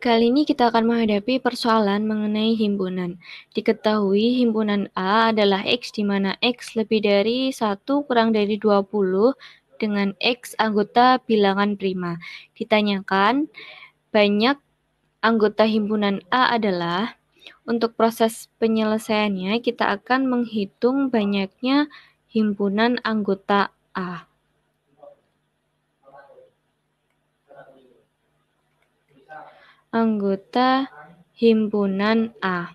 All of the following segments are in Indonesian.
Kali ini kita akan menghadapi persoalan mengenai himpunan. Diketahui himpunan A adalah X di mana X lebih dari 1 kurang dari 20 dengan X anggota bilangan prima. Ditanyakan, banyak anggota himpunan A adalah untuk proses penyelesaiannya kita akan menghitung banyaknya himpunan anggota A anggota himpunan A.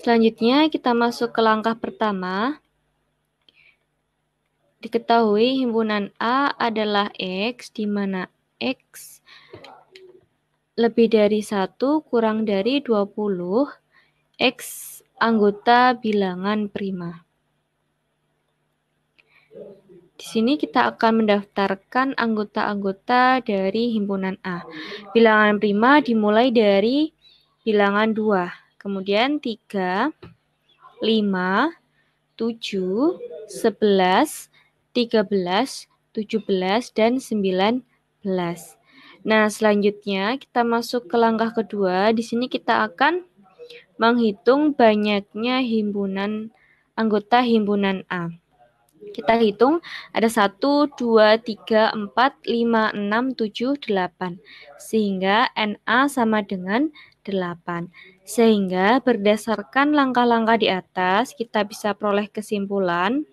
Selanjutnya kita masuk ke langkah pertama. Diketahui himpunan A adalah X, di mana X lebih dari 1 kurang dari 20, X anggota bilangan prima. Di sini kita akan mendaftarkan anggota-anggota dari himpunan A. Bilangan prima dimulai dari bilangan 2, kemudian 3, 5, 7, 11, 13, 17, dan 19. Nah, selanjutnya kita masuk ke langkah kedua. Di sini kita akan menghitung banyaknya himpunan anggota himpunan A. Kita hitung ada 1, 2, 3, 4, 5, 6, 7, 8. Sehingga NA sama dengan 8. Sehingga berdasarkan langkah-langkah di atas kita bisa peroleh kesimpulan.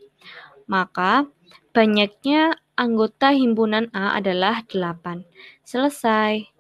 Maka banyaknya anggota himpunan A adalah 8. Selesai.